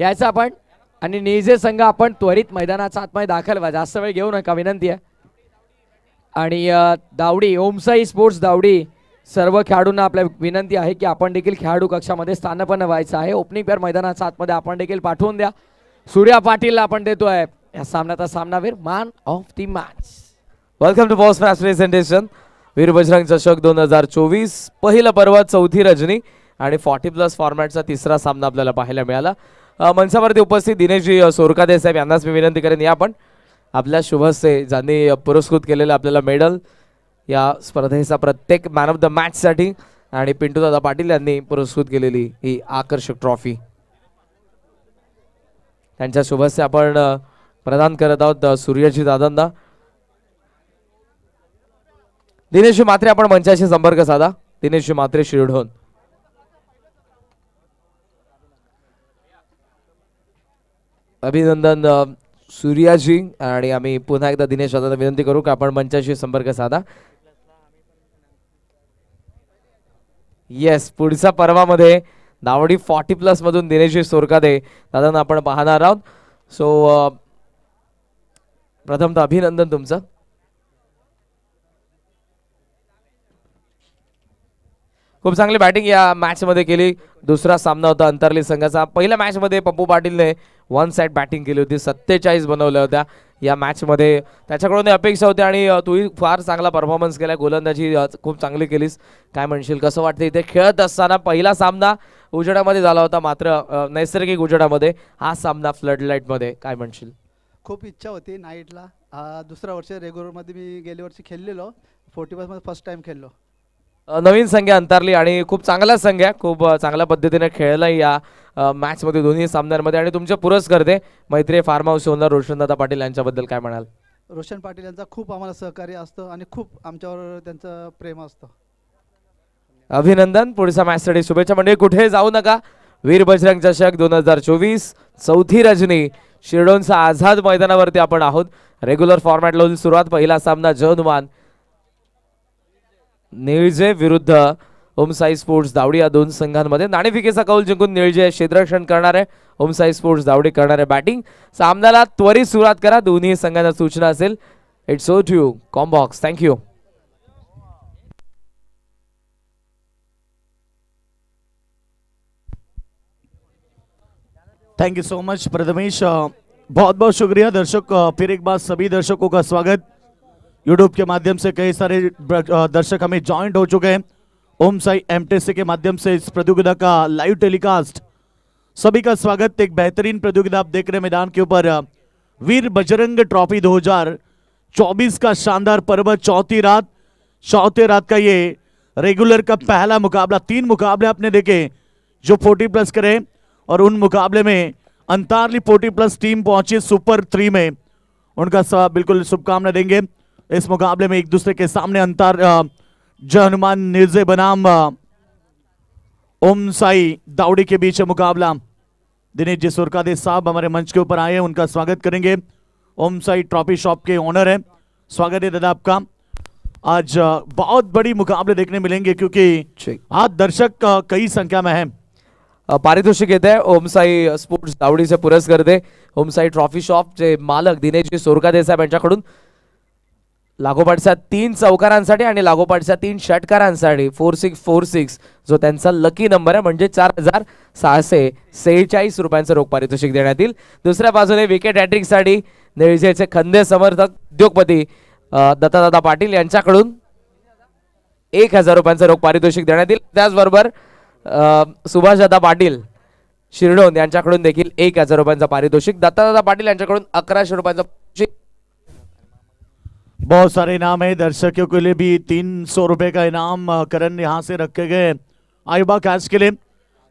यायचं आपण आणि निजे संघ आपण त्वरित मैदानाचा आतमध्ये दाखल व्हा जास्त वेळ घेऊ नका विनंती आहे आणि दावडी ओमसाई स्पोर्ट्स दावडी सर्व खेळाडूंना आपल्या विनंती आहे की आपण देखील खेळाडू कक्षामध्ये पण व्हायचं आहे ओपनिंग पेअर मैदानाच्या आतमध्ये आपण देखील पाठवून द्या सूर्या पाटीलला आपण देतो आहे या सामन्याचा सामनावीर man of the match welcome to post match presentation Veer Bajrang चषक दोन हजार चोवीस पहिलं पर्व चौथी रजनी आणि फॉर्टी प्लस फॉर्मॅटचा तिसरा सामना आपल्याला पाहायला मिळाला मनसावरती उपस्थित दिनेशजी सोरकादे साहेब यांनाच मी विनंती करेन या पण आपल्या शुभसे ज्यांनी पुरस्कृत केलेलं आपल्याला मेडल या स्पर्धेचा प्रत्येक मॅन ऑफ द मॅचसाठी आणि पिंटू दादा पाटील यांनी पुरस्कृत केलेली ही आकर्षक ट्रॉफी त्यांच्या शुभस्ते आपण प्रदान करत आहोत सूर्यजी दादांना दिनेश मात्रे आपण मंचाशी संपर्क साधा दिनेश मात्रे शिरडहून अभिनंदन सूर्याजी आणि आम्ही पुन्हा एकदा दिनेश दादांना विनंती करू का आपण मंचाशी संपर्क साधा येस पुढचा पर्वामध्ये दावडी फॉर्टी प्लस मधून दिनेश सोरकादे दादांना आपण पाहणार आहोत सो प्रथम तर अभिनंदन तुमचं खूप चांगली बॅटिंग या मॅचमध्ये केली दुसरा सामना होता अंतरली संघाचा पहिल्या मॅचमध्ये पप्पू पाटीलने वन साईड बॅटिंग केली होती सत्तेचाळीस बनवल्या होत्या या मॅचमध्ये त्याच्याकडून अपेक्षा होती आणि तूही फार चांगला परफॉर्मन्स केला गोलंदाजी खूप चांगली केलीस काय म्हणशील कसं वाटतं इथे खेळत असताना पहिला सामना उजेडामध्ये झाला होता मात्र नैसर्गिक उजेडामध्ये हा सामना फ्लड फ्लडलाईटमध्ये काय म्हणशील खूप इच्छा होती नाईटला दुसऱ्या वर्षी रेग्युलरमध्ये मी गेल्या वर्षी खेळलेलो फोर्टी फर्स्ट टाइम खेळलो नवीन संघ अंतरली आणि खूप चांगला आहे खूप चांगल्या पद्धतीने खेळला या मॅचमध्ये दोन्ही सामन्यांमध्ये आणि तुमचे पुरस्कर्ते मैत्री फार्म हाऊस ओनर रोशनदादा पाटील यांच्याबद्दल काय म्हणाल रोशन पाटील यांचा खूप आम्हाला सहकार्य असतं आणि खूप आमच्यावर त्यांचं प्रेम असतं अभिनंदन पुढच्या मॅचसाठी शुभेच्छा म्हणजे कुठे जाऊ नका वीर बजरंग चषक दोन हजार चोवीस चौथी रजनी शिरडोनचा आझाद मैदानावरती आपण आहोत रेग्युलर फॉर्मॅट लावून सुरुवात पहिला सामना जनवान निळजे विरुद्ध ओम साई स्पोर्ट्स दावडी या दोन संघांमध्ये नाणेफिकेचा कौल जिंकून निळजे क्षेत्ररक्षण करणार आहे साई स्पोर्ट्स दावडी करणार आहे बॅटिंग सामन्याला त्वरित सुरुवात करा दोन्ही संघांना सूचना असेल it's over to you comm box thank you thank you so much Prathamesh बहुत बहुत शुक्रिया दर्शक uh, फिर एक बार सभी दर्शकों का स्वागत यूट्यूब के माध्यम से कई सारे दर्शक हमें ज्वाइंट हो चुके हैं ओम साई एम के माध्यम से इस प्रतियोगिता का लाइव टेलीकास्ट सभी का स्वागत एक बेहतरीन प्रतियोगिता आप देख रहे मैदान के ऊपर वीर बजरंग ट्रॉफी 2024 का शानदार पर्व चौथी रात चौथे रात का ये रेगुलर का पहला मुकाबला तीन मुकाबले आपने देखे जो 40 प्लस करे और उन मुकाबले में अंतारली 40 प्लस टीम पहुंची सुपर थ्री में उनका बिल्कुल शुभकामना देंगे इस मुकाबले में एक दूसरे के सामने अंतर जय हनुमान निर्जय बनाम ओम साई दाउडी के बीच मुकाबला दिनेश जी सुरकादे साहब हमारे मंच के ऊपर आए हैं उनका स्वागत करेंगे ओम साई ट्रॉफी शॉप के ओनर है स्वागत है दादा आपका आज बहुत बड़ी मुकाबले देखने मिलेंगे क्योंकि आज दर्शक कई संख्या में है पारितोषिक कहते हैं ओम साई स्पोर्ट्स से पुरस्कार दे ओम साई ट्रॉफी जे मालक दिनेश जी सोरका यांच्याकडून लागोपाठच्या तीन चौकारांसाठी आणि लागोपाठच्या तीन षटकारांसाठी फोर सिक्स फोर सिक्स जो त्यांचा लकी नंबर आहे म्हणजे चार हजार सहाशे सेहेचाळीस रुपयांचं रोख पारितोषिक देण्यात येईल दुसऱ्या बाजूने विकेट हॅट्रिकसाठी नेळजेचे खंदे समर्थक उद्योगपती दत्तादादा पाटील यांच्याकडून एक हजार रुपयांचं रोख पारितोषिक देण्यात येईल त्याचबरोबर सुभाषदादा पाटील शिरडोन यांच्याकडून देखील एक हजार रुपयांचा पारितोषिक दत्तादादा पाटील यांच्याकडून अकराशे रुपयांचा बहुत सारे इनाम है दर्शकों के लिए भी तीन सौ रुपए का इनाम करण यहाँ से रखे गए आयुबा कैश के लिए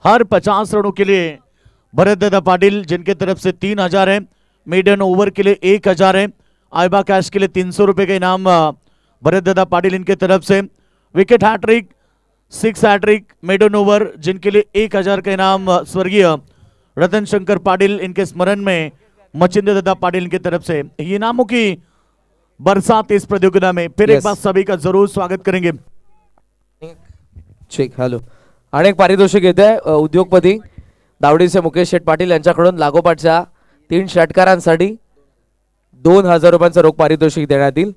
हर पचास रनों के लिए भरत दादा पाटिल जिनके तरफ से तीन हजार है मीडियन ओवर के लिए एक हजार है आयुबा कैश के लिए तीन सौ रुपए का इनाम भरत दादा पाटिल इनके तरफ से wicket hattrick six hattrick maiden over जिनके लिए एक हजार का इनाम स्वर्गीय रतन शंकर पाटिल इनके स्मरण में मचिंद्र दादा पाटिल इनके तरफ से इनामों की बरसात इस प्रतियोगिता में फिर yes. एक बार सभी का जरूर स्वागत करेंगे ठीक हेलो आणि एक पारितोषिक येते उद्योगपती दावडीचे मुकेश शेठ पाटील यांच्याकडून लागोपाठच्या तीन षटकारांसाठी दोन हजार रुपयांचा रोख पारितोषिक देण्यात येईल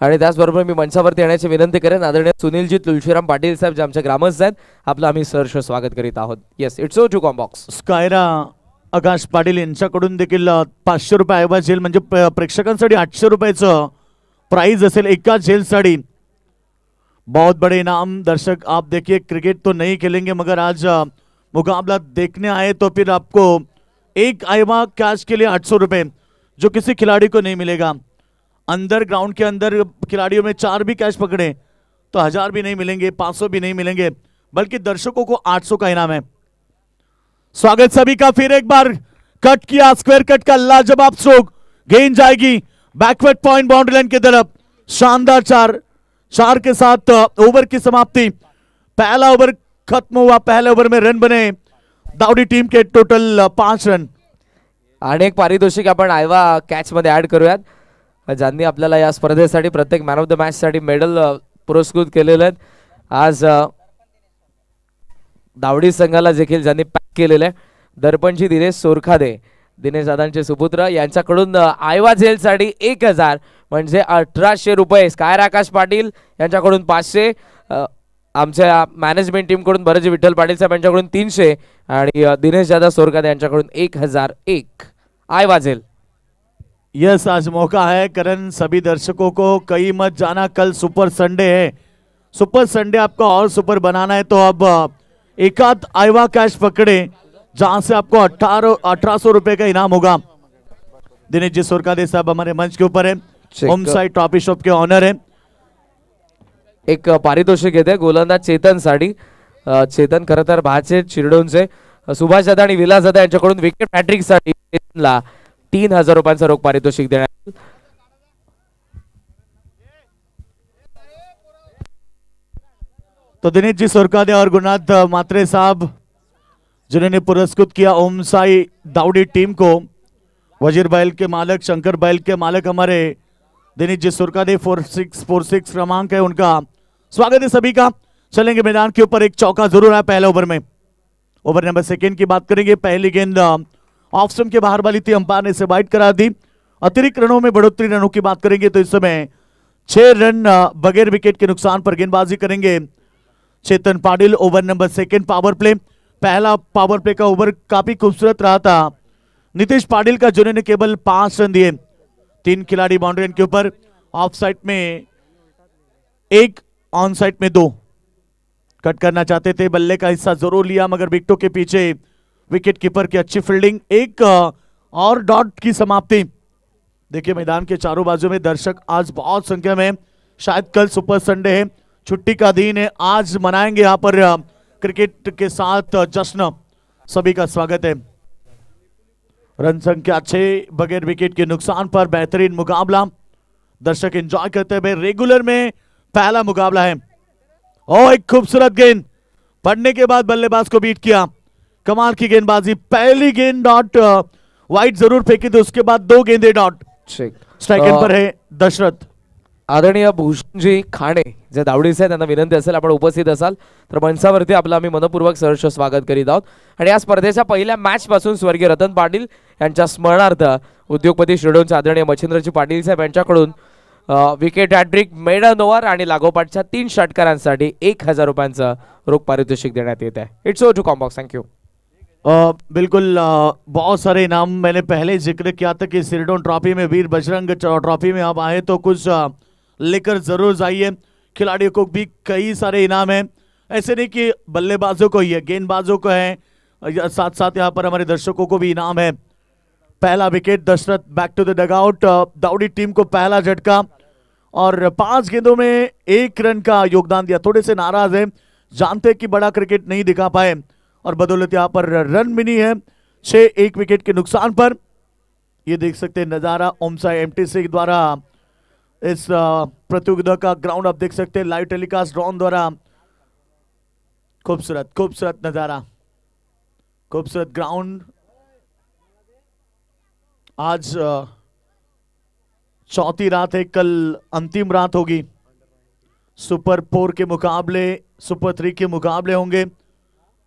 आणि त्याचबरोबर मी मंचावरती येण्याची विनंती करेन आदरणीय सुनीलजी तुलशीराम पाटील साहेब जे आमचे ग्रामस्थ आहेत आपलं आम्ही सहर्ष स्वागत करीत आहोत yes it's over to comm box Skyra Akash Patil यांच्याकडून देखील रुपये आयोबा झेल प्रेक्षक आठशे रुपयाचं प्राइज अल एका झेल साड़ी बहुत बड़े इनाम दर्शक आप देखिए क्रिकेट तो नहीं खेलेंगे मगर आज मुकाबला देखने आए तो फिर आपको एक आयवा कैश के लिए आठ सौ रुपये जो किसी खिलाड़ी को नहीं मिलेगा अंदर ग्राउंड के अंदर खिलाड़ियों में चार भी कैश पकड़े तो हजार भी नहीं मिलेंगे पाँच सौ भी नहीं मिलेंगे बल्कि दर्शकों को आठ सौ का इनाम है स्वागत सभी का फिर एक बार कट किया स्क्वायर कट का लाजवाब स्ट्रोक गेंद जाएगी बैकवर्ड पॉइंट बाउंड्री लाइन की तरफ शानदार चार चार के साथ ओवर uh, की समाप्ति पहला ओवर खत्म हुआ पहले ओवर में रन बने दाउडी टीम के टोटल uh, पांच रन आणि एक पारितोषिक अपन आयवा कैच मध्य ऍड करू ज्यांनी अपने स्पर्धे प्रत्येक मैन ऑफ द मैच सा मेडल पुरस्कृत के लिए आज uh, दावडी संघाला देखील ज्यांनी पॅक केलेलं आहे दर्पणजी दिनेश सोरखादे दिनेश दादांचे सुपुत्र यांच्याकडून आयवा झेलसाठी एक हजार म्हणजे अठराशे रुपये स्कायर आकाश पाटील यांच्याकडून पाचशे आमच्या मॅनेजमेंट टीमकडून भरज विठ्ठल पाटील साहेब यांच्याकडून तीनशे आणि दिनेश दादा सोरखादे यांच्याकडून एक हजार एक आय वाजेल यस आज मौका आहे कारण सभी दर्शकों को कई मत जाना कल सुपर संडे है सुपर संडे आपका और सुपर बनाना है तो अब एकात आयवा कैश पकड़े जहां से आपको अठारह अठारह सौ रुपए का इनाम होगा दिनेश जी दे साहब हमारे मंच के ऊपर है ट्रॉफी शॉप के ऑनर है एक पारितोषिक येते गोलंदाज चेतन साडी चेतन खरं तर भाचे चिरडोनचे सुभाष दादा आणि विलास दादा यांच्याकडून विकेट हॅट्रिकसाठी तीन हजार रुपयांचा रोख पारितोषिक देण्यात तो दिनेश जी सुरकादे और गुनाथ मात्रे साहब जिन्होंने पुरस्कृत किया ओम साई दाउडी टीम को वजीर बैल के मालक शंकर बैल के मालक हमारे Dinesh ji Surkade four six four six क्रमांक है उनका स्वागत है सभी का चलेंगे मैदान के ऊपर एक चौका जरूर है पहले ओवर में ओवर नंबर सेकेंड की बात करेंगे पहली गेंद ऑफ स्टम के बाहर वाली थी अंपायर ने इसे वाइट करा दी अतिरिक्त रनों में बढ़ोतरी रनों की बात करेंगे तो इस समय छह रन बगैर विकेट के नुकसान पर गेंदबाजी करेंगे Chetan Patil over number second power play पहला पावर प्ले का ओवर काफी खूबसूरत रहा था नीतीश पाटिल का जोने ने केवल पांच रन दिए तीन खिलाड़ी बाउंड्री के ऊपर ऑफ साइड में एक ऑन साइड में दो कट करना चाहते थे बल्ले का हिस्सा जरूर लिया मगर विकटों के पीछे विकेट कीपर की अच्छी फील्डिंग एक और डॉट की समाप्ति देखिए मैदान के चारों बाजू में दर्शक आज बहुत संख्या में शायद कल सुपर संडे है छुट्टी का दिन है आज मनाएंगे यहाँ पर क्रिकेट के साथ जश्न सभी का स्वागत है रन संख्या छह बगैर विकेट के नुकसान पर बेहतरीन मुकाबला दर्शक एंजॉय करते हुए रेगुलर में पहला मुकाबला है और एक खूबसूरत गेंद पढ़ने के बाद बल्लेबाज को बीट किया कमाल की गेंदबाजी पहली गेंद डॉट वाइट जरूर फेंकी थी उसके बाद दो गेंदे डॉट स्ट्राइक पर है दशरथ आदरणीय भूषणजी खाणे जे दावडीचे आहेत त्यांना विनंती असेल आपण उपस्थित असाल तर मंचावरती आपलं आम्ही मनपूर्वक सहर्ष स्वागत करीत आहोत आणि या स्पर्धेच्या पहिल्या मॅचपासून स्वर्गीय रतन पाटील यांच्या स्मरणार्थ उद्योगपती श्रीडोनचे आदरणीय मच्छिंद्रजी पाटील साहेब यांच्याकडून विकेट हॅट्रिक मेडन ओव्हर आणि लागोपाठच्या तीन षटकारांसाठी एक हजार रुपयांचं रोख पारितोषिक देण्यात येत आहे it's over to comm box thank you बिल्कुल बहुत सारे इनाम मैंने पहले जिक्र किया था कि सिरडोन ट्रॉफी में वीर बजरंग ट्रॉफी में आप आए तो कुछ लेकर ज़रूर जाइए खिलाड़ियों को भी कई सारे इनाम हैं ऐसे नहीं कि बल्लेबाजों को ही है गेंदबाजों को है साथ साथ यहाँ पर हमारे दर्शकों को भी इनाम है पहला wicket Dashrath back to the dugout Daudi team को पहला झटका और पांच गेंदों में एक रन का योगदान दिया थोड़े से नाराज है जानते कि बड़ा क्रिकेट नहीं दिखा पाए और बदौलत यहां पर रन मिली है छह एक विकेट के नुकसान पर यह देख सकते हैं नजारा ओमसा एमटीसी द्वारा इस प्रतियोगिता का ग्राउंड आप देख सकते हैं लाइव टेलीकास्ट ड्रॉन द्वारा खूबसूरत खूबसूरत नजारा खूबसूरत ग्राउंड आज चौथी रात है कल अंतिम रात होगी सुपर फोर के मुकाबले सुपर थ्री के मुकाबले होंगे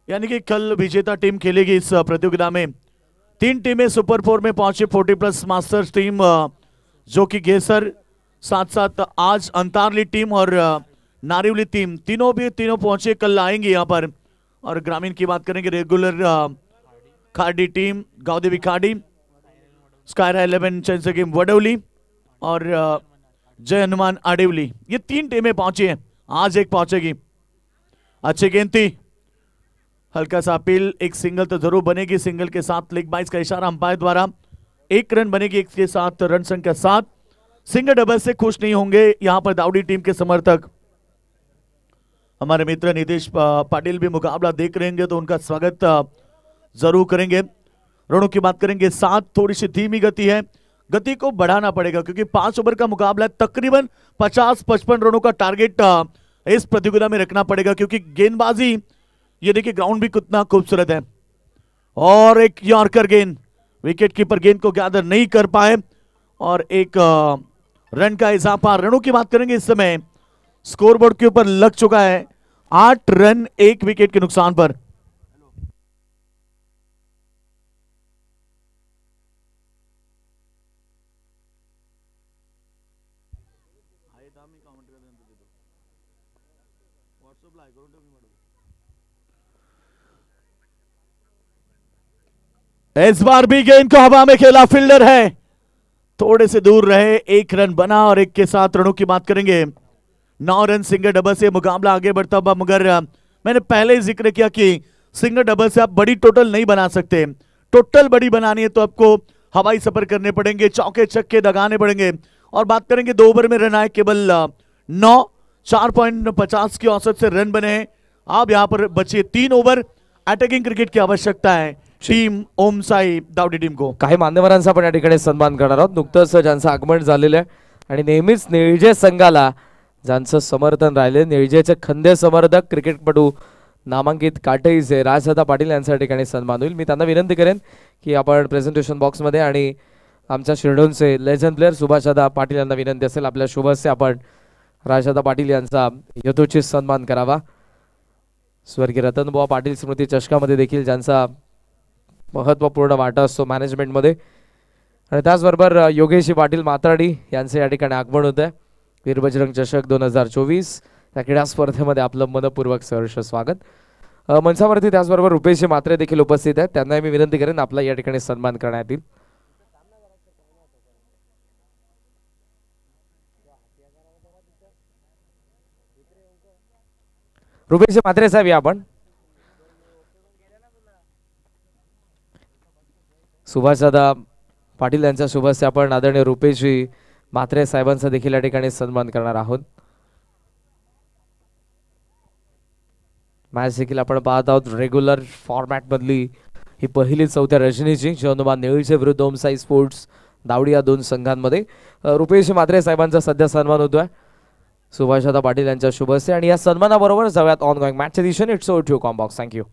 यानी कि कल विजेता टीम खेलेगी इस प्रतियोगिता में तीन टीमें सुपर फोर में पहुंची फोर्टी प्लस मास्टर्स टीम जो कि गेसर साथ साथ आज अंतारली टीम और नारिवली टीम तीनों भी तीनों पहुंचे कल आएंगे यहाँ पर और ग्रामीण की बात करेंगे रेगुलर खाडी team Gaudevi Khadi Skyra eleven champs game Vadauli और जय हनुमान आडिवली ये तीन टीमें पहुंची हैं आज एक पहुंचेगी अच्छी गिनती हल्का सा अपील एक सिंगल तो जरूर बनेगी सिंगल के साथ लेग बाइस का इशारा अंपायर द्वारा एक रन बनेगी एक के साथ तो रन संख्या सात सिंगल डबल से खुश नहीं होंगे यहां पर दाउडी टीम के समर्थक हमारे मित्र नीतीश पाटिल भी मुकाबला देख रहे तो उनका स्वागत जरूर करेंगे रनों की बात करेंगे सात थोड़ी सी धीमी गति है गति को बढ़ाना पड़ेगा क्योंकि पांच ओवर का मुकाबला तकरीबन पचास पचपन रनों का टारगेट इस प्रतियोगिता में रखना पड़ेगा क्योंकि गेंदबाजी ये देखिए ग्राउंड भी कितना खूबसूरत है और एक यॉर्कर गेंद विकेट कीपर गेंद को गैदर नहीं कर पाए और एक रन का इजाफा रनों की बात करेंगे इस समय स्कोरबोर्ड के ऊपर लग चुका है आठ रन एक विकेट के नुकसान पर इस बार भी गेंद को हवा में खेला फील्डर है थोड़े से दूर रहे एक रन बना और एक के साथ रनों की बात करेंगे नौ रन सिंगर डबल से मुकाबला आगे बढ़ता हुआ मगर मैंने पहले ही जिक्र किया कि सिंगर डबल से आप बड़ी टोटल नहीं बना सकते टोटल बड़ी बनानी है तो आपको हवाई सफर करने पड़ेंगे चौके छक्के दगाने पड़ेंगे और बात करेंगे दो ओवर में रन आए केवल नौ चार पॉइंट पचास की औसत से रन बने हैं यहां पर बचे तीन ओवर अटैकिंग क्रिकेट की आवश्यकता है टीम ओम साई दावडी टीम को काही मान्यवरांचा आपण या ठिकाणी सन्मान करणार आहोत नुकतंच ज्यांचं आगमन झालेलं आहे आणि नेहमीच निळजे संघाला ज्यांचं समर्थन राहिले निळजेचे खंदे समर्थक क्रिकेटपटू नामांकित काटईचे राजदादा पाटील यांच्या ठिकाणी सन्मान होईल मी त्यांना विनंती करेन की आपण प्रेझेंटेशन बॉक्समध्ये आणि आमच्या शिर्डोनचे लेझन प्लेअर सुभाषदा पाटील यांना विनंती असेल आपल्या शुभस्य आपण राजदादा पाटील यांचा यथोचित सन्मान करावा स्वर्गीय रतनबुवा पाटील स्मृती चषकामध्ये देखील ज्यांचा महत्त्वपूर्ण वाटा असतो मॅनेजमेंटमध्ये आणि त्याचबरोबर योगेशी पाटील मातराडी यांचं या ठिकाणी आगमन होतं आहे वीर चषक दोन हजार चोवीस या क्रीडा स्पर्धेमध्ये आपलं मनपूर्वक सहर्ष स्वागत मनसावरती त्याचबरोबर रुपेशजी मात्रे देखील उपस्थित आहेत त्यांनाही मी विनंती करेन आपला या ठिकाणी सन्मान करण्यात येईल रुपेशजी मात्रे साहेब या आपण सुभाषदादा पाटील यांच्या शुभस्ते आपण आदरणीय रुपेशजी मात्रे साहेबांचा देखील या ठिकाणी सन्मान करणार आहोत मॅच देखील आपण पाहत आहोत रेग्युलर फॉर्मॅटमधली ही पहिली चौथ्या रजनीची जेव्हा नेळीचे विरुद्ध ओमसाई स्पोर्ट्स दावडी या दोन संघांमध्ये रुपेश मात्रे साहेबांचा सध्या सन्मान होतोय सुभाषदा पाटील यांच्या शुभस्ते आणि या सन्मानाबरोबर जाऊयात ऑन गोईंग मॅचच्या दिशेने it's over to comm box thank you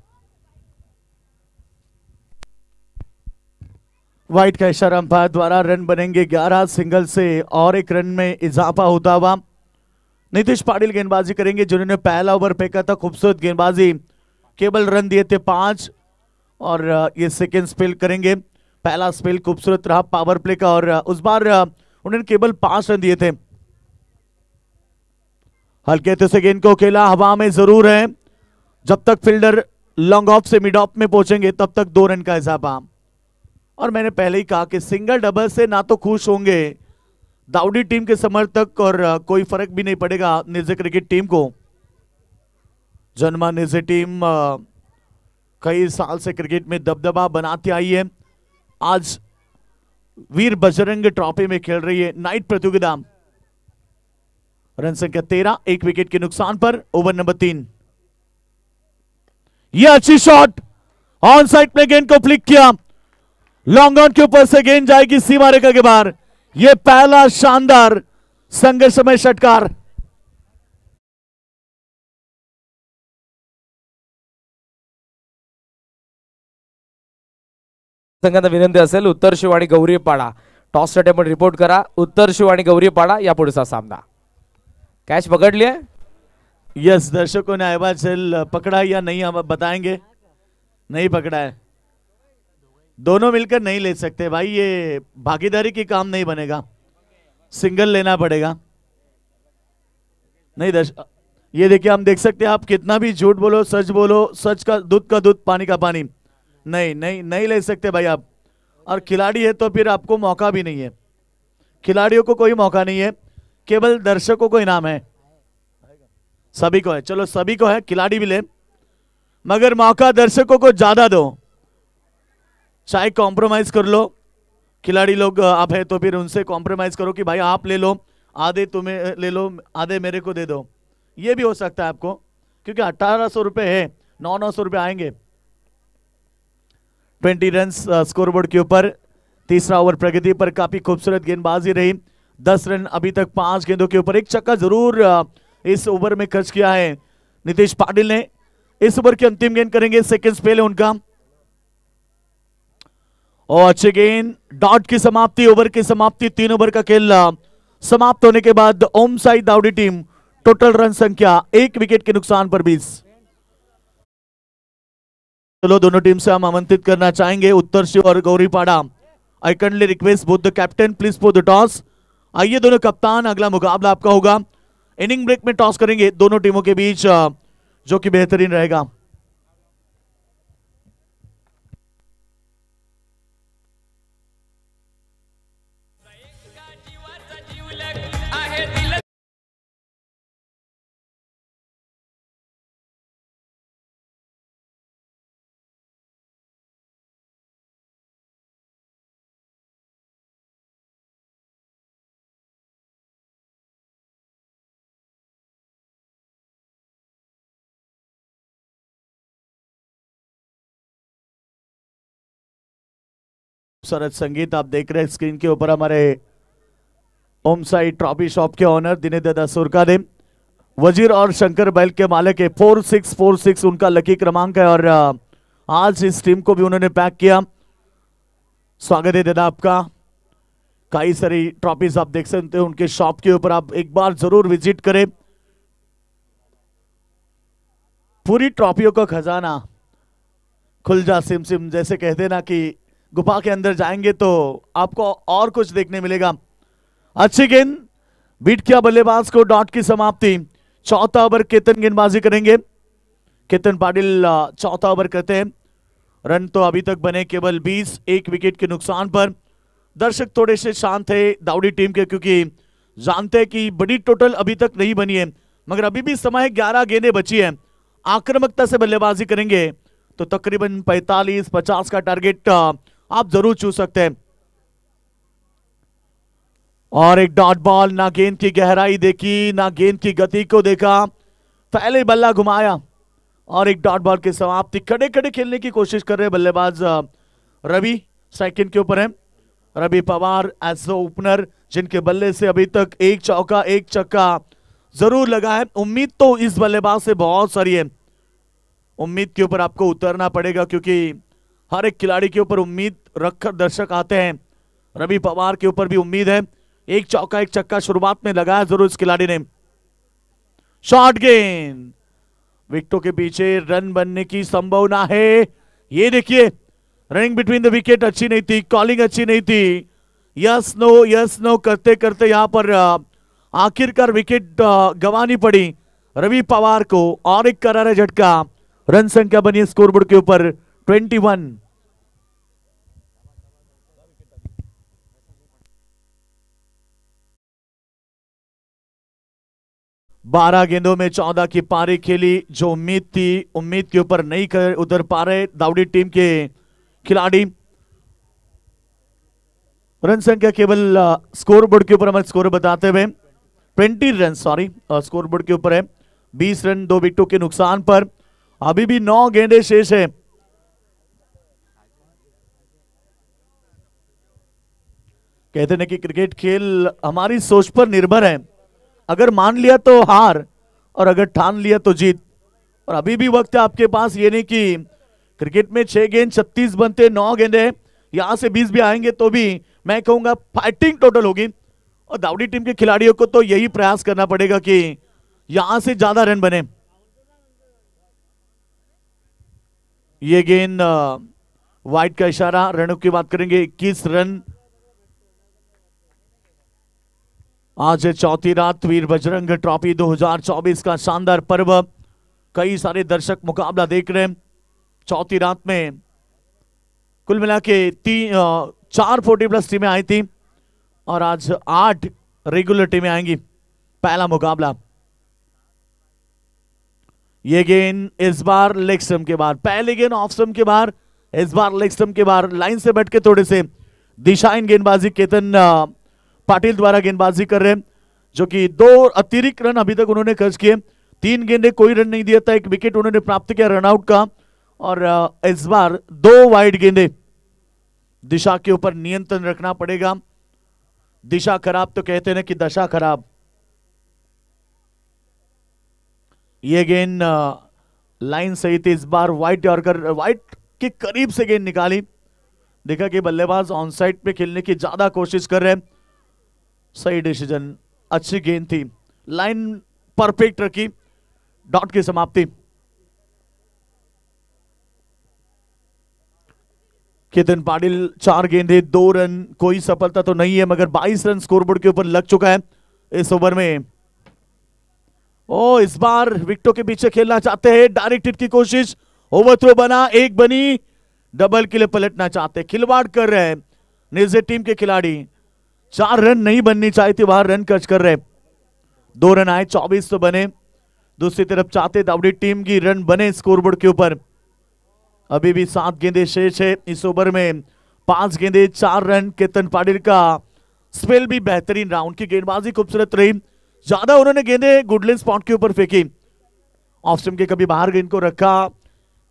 wide का इशारा अंपायर द्वारा रन बनेंगे 11 सिंगल से और एक रन में इजाफा होता हुआ नीतीश पाटिल गेंदबाजी करेंगे जिन्होंने पहला ओवर फेंका था खूबसूरत गेंदबाजी केवल रन दिए थे पांच और ये सेकेंड स्पेल करेंगे पहला स्पेल खूबसूरत रहा पावर प्ले का और उस बार उन्होंने केवल पांच रन दिए थे हल्के हथे से गेंद को खेला हवा में जरूर है जब तक फील्डर लॉन्ग ऑफ से मिड ऑफ में पहुंचेंगे तब तक दो रन का इजाफा और मैंने पहले ही कहा कि सिंगल डबल से ना तो खुश होंगे दाऊडी टीम के समर्थक और कोई फर्क भी नहीं पड़ेगा निर्जय क्रिकेट टीम को जन्मा निर्जय टीम कई साल से क्रिकेट में दबदबा बनाती आई है आज वीर बजरंग ट्रॉफी में खेल रही है नाइट प्रतियोगिता रन संख्या तेरह एक विकेट के नुकसान पर ओवर नंबर तीन यह अच्छी शॉट ऑन साइड प्ले गेंद को फ्लिक किया लॉन्ग ऑन के ऊपर से गेंद जाएगी सीमा रेखा के बाहर यह पहला शानदार संघर्ष में षटकार विनंती उत्तर शिव गौरीपाडा टॉस साठी रिपोर्ट करा उत्तर शिव गौरीपाडा या पुढचा सामना कैच पकड़ लिया यस दर्शकों ने आयबा पकड़ा या नहीं हम बताएंगे नहीं पकड़ा है दोनों मिलकर नहीं ले सकते भाई ये भागीदारी की काम नहीं बनेगा सिंगल लेना पड़ेगा नहीं दर्श ये देखिए हम देख सकते हैं आप कितना भी झूठ बोलो सच बोलो सच का दूध का दूध पानी का पानी नहीं नहीं नहीं ले सकते भाई आप और खिलाड़ी है तो फिर आपको मौका भी नहीं है खिलाड़ियों को कोई मौका नहीं है केवल दर्शकों को इनाम है सभी को है चलो सभी को है खिलाड़ी भी ले मगर मौका दर्शकों को ज्यादा दो चाहे कॉम्प्रोमाइज़ कर लो खिलाड़ी लोग आप है तो फिर उनसे कॉम्प्रोमाइज़ करो कि भाई आप ले लो आधे तुम्हें ले लो आधे मेरे को दे दो ये भी हो सकता है आपको क्योंकि अट्ठारह सौ रुपये है नौ नौ सौ रुपये आएंगे ट्वेंटी रन स्कोर बोर्ड के ऊपर तीसरा ओवर प्रगति पर काफ़ी खूबसूरत गेंदबाजी रही दस रन अभी तक पांच गेंदों के ऊपर एक चक्का जरूर इस ओवर में खर्च किया है नीतीश पाटिल ने इस ओवर की अंतिम गेंद करेंगे स्पेल पहले उनका और अच्छे गेंद डॉट की समाप्ति ओवर की समाप्ति तीन ओवर का खेल समाप्त होने के बाद Om Sai Daudi team total run संख्या एक विकेट के नुकसान पर बीस चलो दोनों टीम से हम आमंत्रित करना चाहेंगे उत्तर शिव और Gauripada I kindly request both the captain please for the toss आइए दोनों कप्तान अगला मुकाबला आपका होगा इनिंग ब्रेक में टॉस करेंगे दोनों टीमों के बीच जो कि बेहतरीन रहेगा खूबसूरत संगीत आप देख रहे हैं स्क्रीन के ऊपर हमारे ओम साई ट्रॉफी शॉप के ऑनर दिने दादा सुरका सुरकादेव वजीर और शंकर बैल के मालिक है फोर सिक्स फोर सिक्स उनका लकी क्रमांक है और आज इस टीम को भी उन्होंने पैक किया स्वागत है दादा आपका कई सारी ट्रॉफीज आप देख सकते हैं उनके शॉप के ऊपर आप एक बार जरूर विजिट करें पूरी ट्रॉफियों का खजाना खुल जा सिम सिम जैसे कहते ना कि गुफा के अंदर जाएंगे तो आपको और कुछ देखने मिलेगा अच्छी गेंद बीट किया बल्लेबाज को डॉट की समाप्ति चौथा ओवर केतन गेंदबाजी करेंगे केतन पाटिल चौथा ओवर करते हैं रन तो अभी तक बने केवल 20 एक विकेट के नुकसान पर दर्शक थोड़े से शांत है दाउडी टीम के क्योंकि जानते हैं कि बड़ी टोटल अभी तक नहीं बनी है मगर अभी भी समय ग्यारह गेंदे बची है आक्रमकता से बल्लेबाजी करेंगे तो तकरीबन 45 50 का टारगेट आप जरूर छू सकते हैं और एक डॉट बॉल ना गेंद की गहराई देखी ना गेंद की गति को देखा पहले बल्ला घुमाया और एक डॉट बॉल की समाप्ति कड़े कड़े खेलने की कोशिश कर रहे बल्लेबाज रवि सेकंड के ऊपर है रवि पवार एज ओपनर जिनके बल्ले से अभी तक एक चौका एक चक्का जरूर लगा है उम्मीद तो इस बल्लेबाज से बहुत सारी है उम्मीद के ऊपर आपको उतरना पड़ेगा क्योंकि हर एक खिलाड़ी के ऊपर उम्मीद रखकर दर्शक आते हैं रवि पवार के ऊपर भी उम्मीद है एक चौका एक चक्का शुरुआत में लगाया जरूर इस खिलाड़ी ने शॉर्ट गेंद विकेटों के पीछे रन बनने की संभावना है ये देखिए रनिंग बिटवीन द विकेट अच्छी नहीं थी कॉलिंग अच्छी नहीं थी यस नो यस नो करते करते यहां पर आखिरकार विकेट गंवानी पड़ी रवि पवार को और एक करारा झटका रन संख्या बनी स्कोरबोर्ड के ऊपर ट्वेंटी वन बारह गेंदों में चौदह की पारी खेली जो उम्मीद थी उम्मीद के ऊपर नहीं कर उधर पा रहे दाउडी टीम के खिलाड़ी रन संख्या केवल स्कोर बोर्ड के ऊपर हम स्कोर बताते हुए twenty run sorry scoreboard के ऊपर है बीस रन दो विकटों के नुकसान पर अभी भी नौ गेंदे शेष है कहते ना कि क्रिकेट खेल हमारी सोच पर निर्भर है अगर मान लिया तो हार और अगर ठान लिया तो जीत और अभी भी वक्त है आपके पास ये नहीं कि क्रिकेट में छह गेंद छत्तीस बनते नौ गेंदे यहां से बीस भी आएंगे तो भी मैं कहूंगा फाइटिंग टोटल होगी और दावड़ी टीम के खिलाड़ियों को तो यही प्रयास करना पड़ेगा कि यहां से ज्यादा रन बने ये गेंद वाइट का इशारा रनों की बात करेंगे इक्कीस रन आज चौथी रात वीर बजरंग ट्रॉफी 2024 का शानदार पर्व कई सारे दर्शक मुकाबला देख रहे हैं चौथी रात में कुल मिला के तीन चार फोर्टी प्लस टीमें आई थी और आज आठ रेगुलर टीमें आएंगी पहला मुकाबला ये गेंद इस बार लेग स्टम के बाहर पहले गेंद ऑफ स्टम के बाहर इस बार लेग स्टम के बाहर लाइन से बैठ के थोड़े से दिशाइन गेंदबाजी केतन पाटिल द्वारा गेंदबाजी कर रहे हैं जो कि दो अतिरिक्त रन अभी तक उन्होंने खर्च किए तीन गेंदे कोई रन नहीं दिया था एक विकेट उन्होंने प्राप्त किया रनआउट का और इस बार दो वाइड गेंदे दिशा के ऊपर नियंत्रण रखना पड़ेगा दिशा खराब तो कहते ना कि दशा खराब ये गेंद लाइन सही थी इस बार व्हाइट यॉर्कर व्हाइट के करीब से गेंद निकाली देखा कि बल्लेबाज ऑन साइड पे खेलने की ज्यादा कोशिश कर रहे हैं सही डिसीजन अच्छी गेंद थी लाइन परफेक्ट रखी डॉट की समाप्ति केतन पाटिल चार गेंदे दो रन कोई सफलता तो नहीं है मगर 22 रन स्कोरबोर्ड के ऊपर लग चुका है इस ओवर में ओ इस बार विक्टो के पीछे खेलना चाहते हैं हिट की कोशिश ओवर थ्रो बना एक बनी डबल के लिए पलटना चाहते खिलवाड़ कर रहे हैं निजी टीम के खिलाड़ी चार रन नहीं बननी चाहिए थी बाहर रन कच कर रहे दो रन आए चौबीस तो बने दूसरी तरफ चाहते दावड़ी टीम की रन बने स्कोरबोर्ड के ऊपर अभी भी सात गेंदे शेष है इस ओवर में पांच गेंदे चार रन केतन पाटिल का स्पेल भी बेहतरीन रहा उनकी गेंदबाजी खूबसूरत रही ज्यादा उन्होंने गेंदे गुडलिन स्पॉट के ऊपर फेंकी ऑफ के कभी बाहर गेंद को रखा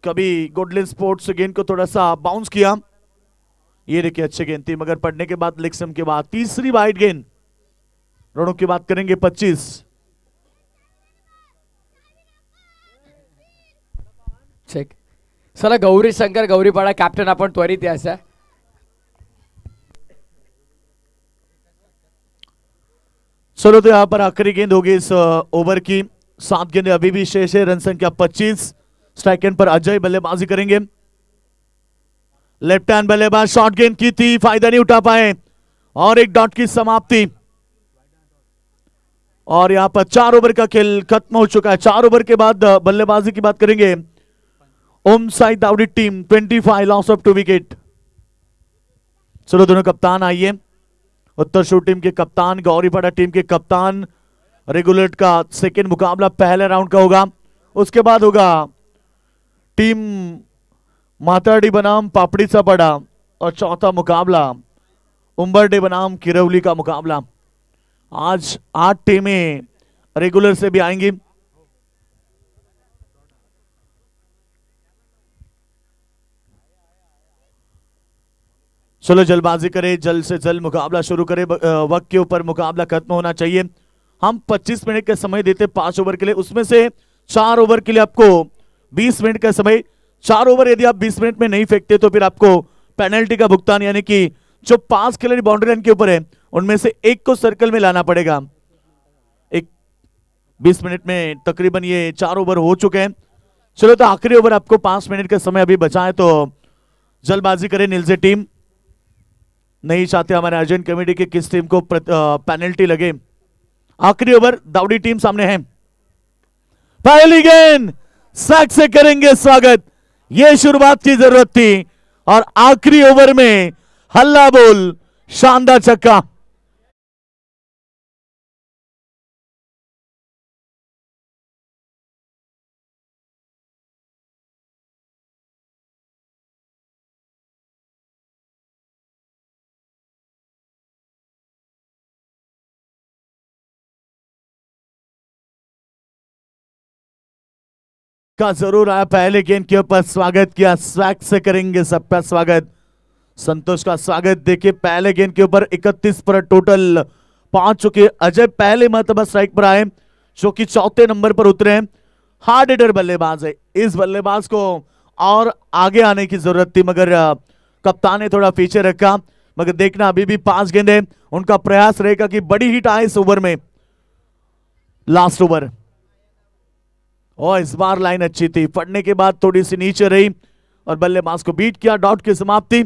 कभी गुडलिन स्पोर्ट्स गेंद को थोड़ा सा बाउंस किया ये देखिए अच्छी गेंद थी मगर पढ़ने के बाद लेक्सम के बाद तीसरी वाइड गेंद रनों की बात करेंगे 25 चेक चला गौरी शंकर गौरीपाडा कैप्टन अपन त्वरित यायचा चलो तो यहां पर आखिरी गेंद होगी इस ओवर की सात गेंदें अभी भी शेष है रन संख्या 25 स्ट्राइक पर अजय बल्लेबाजी करेंगे लेफ्ट हैंड बल्लेबाज शॉर्ट गेंद की थी फायदा नहीं उठा पाए और एक डॉट की समाप्ति और यहां पर चार ओवर का खेल खत्म हो चुका है चार ओवर के बाद बल्लेबाजी की बात करेंगे Om Sai Daudi team 25 loss of two wicket चलो दोनों कप्तान आइए उत्तर शोर टीम के कप्तान गौरीपाड़ा टीम के कप्तान रेगुलेट का सेकेंड मुकाबला पहले राउंड का होगा उसके बाद होगा टीम माताडी बनाम सा पड़ा और चौथा मुकाबला उम्बरडे बनाम किरवली का मुकाबला आज आठ टीमें रेगुलर से भी आएंगी चलो जल्दबाजी करें जल्द से जल्द मुकाबला शुरू करें वक्त के ऊपर मुकाबला खत्म होना चाहिए हम 25 मिनट का समय देते पांच ओवर के लिए उसमें से चार ओवर के लिए आपको 20 मिनट का समय चार ओवर यदि आप 20 मिनट में नहीं फेंकते तो फिर आपको पेनल्टी का भुगतान यानी कि जो पांच खिलाड़ी बाउंड्री लाइन के ऊपर है उनमें से एक को सर्कल में लाना पड़ेगा एक 20 मिनट में तकरीबन ये चार ओवर हो चुके हैं चलो तो आखिरी ओवर आपको पांच मिनट का समय अभी बचा है तो जल्दबाजी करें नीलजे टीम नहीं चाहते हमारे अर्जेंट कमेटी के किस टीम को पेनल्टी लगे आखिरी ओवर दाउडी टीम सामने है पहली गेंद सैक से करेंगे स्वागत यह शुरुआत की जरूरत थी और आखिरी ओवर में हल्ला बोल शानदार चक्का का जरूर आया पहले गेंद के ऊपर स्वागत किया स्वैग से करेंगे सबका स्वागत संतोष का स्वागत देखिए पहले गेंद के ऊपर 31 पर टोटल पांच चुके अजय पहले महत्व स्ट्राइक पर आए जो कि चौथे नंबर पर उतरे हैं हार्ड हिटर बल्लेबाज है इस बल्लेबाज को और आगे आने की जरूरत थी मगर कप्तान ने थोड़ा पीछे रखा मगर देखना अभी भी पांच गेंद है उनका प्रयास रहेगा कि बड़ी हिट आए इस ओवर में लास्ट ओवर और इस बार लाइन अच्छी थी पढ़ने के बाद थोड़ी सी नीचे रही और बल्लेबाज को बीट किया डॉट की समाप्ति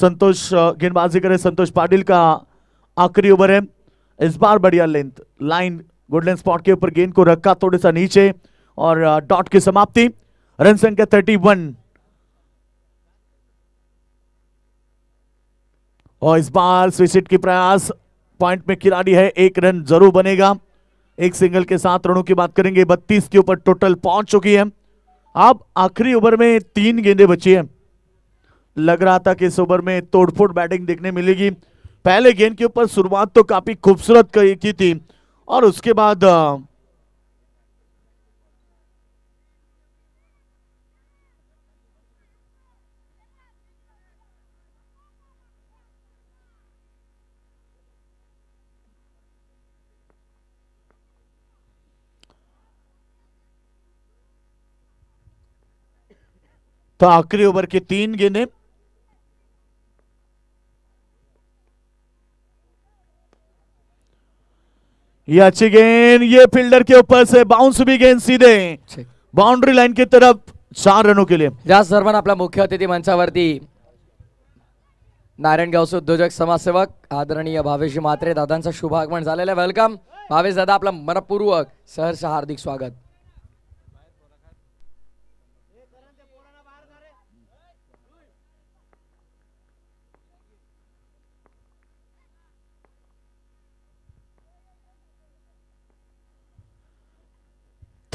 संतोष गेंदबाजी करे संतोष पाटिल का आखिरी ओवर है इस बार बढ़िया लेंथ लाइन गोल्डन स्पॉट के ऊपर गेंद को रखा थोड़ा सा नीचे और डॉट की समाप्ति रन संख्या थर्टी वन और इस बार स्विसिट की प्रयास पॉइंट में खिलाड़ी है एक रन जरूर बनेगा एक सिंगल के साथ रनों की बात करेंगे बत्तीस के ऊपर टोटल पहुंच चुकी है अब आखिरी ओवर में तीन गेंदे बची है लग रहा था कि इस ओवर में तोड़फोड़ बैटिंग देखने मिलेगी पहले गेंद के ऊपर शुरुआत तो काफी खूबसूरत की थी और उसके बाद तो आखिरी ओवर के तीन गेंदे ये अच्छी गेंद ये फील्डर के ऊपर से बाउंस भी गेंद सीधे बाउंड्री लाइन की तरफ चार रनों के लिए जास धर्मन आपला मुख्य अतिथी मंचावरती नारायणगावचे उद्योजक समाजसेवक आदरणीय भावेश मात्रे दादांचं शुभागमन झालेलं आहे वेलकम भावेश दादा आपला मनपूर्वक सहर्ष हार्दिक स्वागत